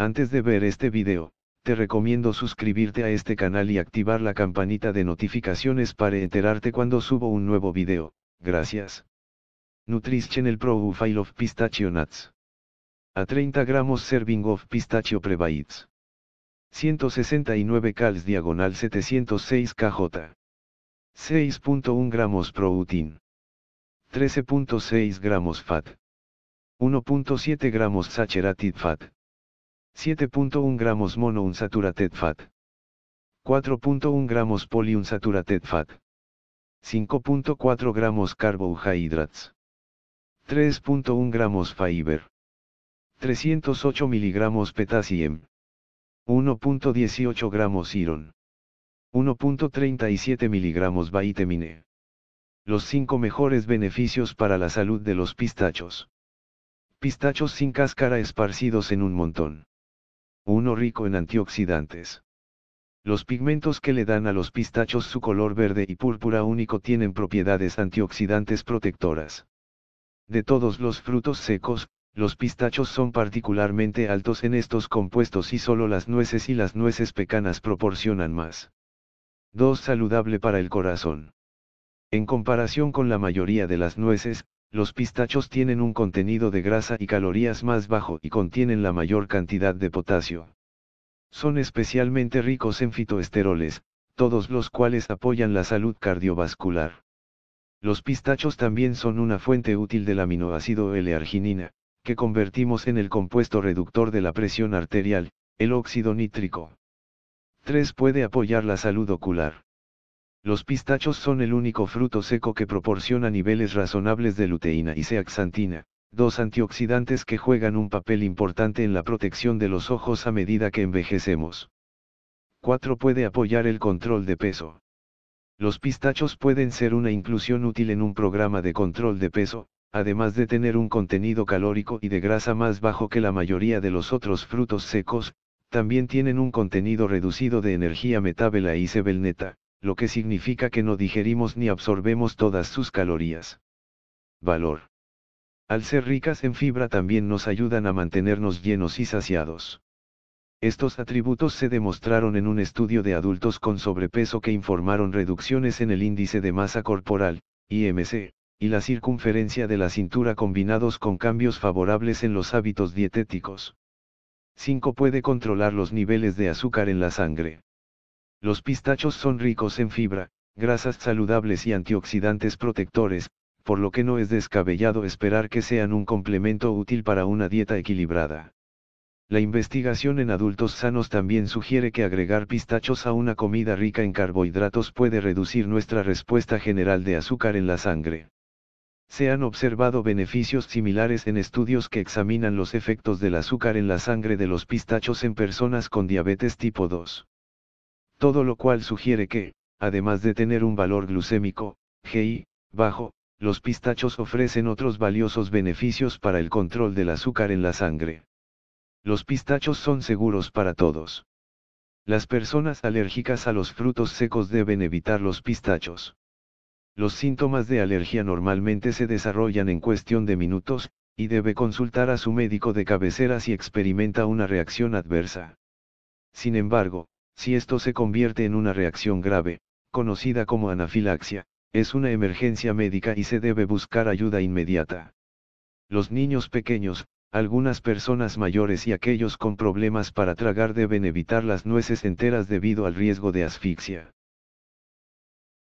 Antes de ver este video, te recomiendo suscribirte a este canal y activar la campanita de notificaciones para enterarte cuando subo un nuevo video. Gracias. Pro File of Pistachio Nuts. A 30 gramos serving of pistachio prebites. 169 cals diagonal 706 kj. 6.1 gramos protein. 13.6 gramos fat. 1.7 gramos saturated fat. 7.1 gramos monounsaturated fat. 4.1 gramos polyunsaturated fat. 5.4 gramos carbohydrates. 3.1 gramos fiber. 308 miligramos potassium. 1.18 gramos iron. 1.37 miligramos vitamina e. Los 5 mejores beneficios para la salud de los pistachos. Pistachos sin cáscara esparcidos en un montón uno rico en antioxidantes. Los pigmentos que le dan a los pistachos su color verde y púrpura único tienen propiedades antioxidantes protectoras. De todos los frutos secos, los pistachos son particularmente altos en estos compuestos y solo las nueces y las nueces pecanas proporcionan más. 2. Saludable para el corazón. En comparación con la mayoría de las nueces, los pistachos tienen un contenido de grasa y calorías más bajo y contienen la mayor cantidad de potasio. Son especialmente ricos en fitoesteroles, todos los cuales apoyan la salud cardiovascular. Los pistachos también son una fuente útil del aminoácido L-arginina, que convertimos en el compuesto reductor de la presión arterial, el óxido nítrico. 3. Puede apoyar la salud ocular. Los pistachos son el único fruto seco que proporciona niveles razonables de luteína y zeaxantina, dos antioxidantes que juegan un papel importante en la protección de los ojos a medida que envejecemos. 4. Puede apoyar el control de peso. Los pistachos pueden ser una inclusión útil en un programa de control de peso, además de tener un contenido calórico y de grasa más bajo que la mayoría de los otros frutos secos, también tienen un contenido reducido de energía metábela y sebelneta, lo que significa que no digerimos ni absorbemos todas sus calorías. Valor. Al ser ricas en fibra también nos ayudan a mantenernos llenos y saciados. Estos atributos se demostraron en un estudio de adultos con sobrepeso que informaron reducciones en el índice de masa corporal, IMC, y la circunferencia de la cintura combinados con cambios favorables en los hábitos dietéticos. 5. Puede controlar los niveles de azúcar en la sangre. Los pistachos son ricos en fibra, grasas saludables y antioxidantes protectores, por lo que no es descabellado esperar que sean un complemento útil para una dieta equilibrada. La investigación en adultos sanos también sugiere que agregar pistachos a una comida rica en carbohidratos puede reducir nuestra respuesta general de azúcar en la sangre. Se han observado beneficios similares en estudios que examinan los efectos del azúcar en la sangre de los pistachos en personas con diabetes tipo 2 todo lo cual sugiere que, además de tener un valor glucémico, GI, bajo, los pistachos ofrecen otros valiosos beneficios para el control del azúcar en la sangre. Los pistachos son seguros para todos. Las personas alérgicas a los frutos secos deben evitar los pistachos. Los síntomas de alergia normalmente se desarrollan en cuestión de minutos, y debe consultar a su médico de cabecera si experimenta una reacción adversa. Sin embargo, si esto se convierte en una reacción grave, conocida como anafilaxia, es una emergencia médica y se debe buscar ayuda inmediata. Los niños pequeños, algunas personas mayores y aquellos con problemas para tragar deben evitar las nueces enteras debido al riesgo de asfixia.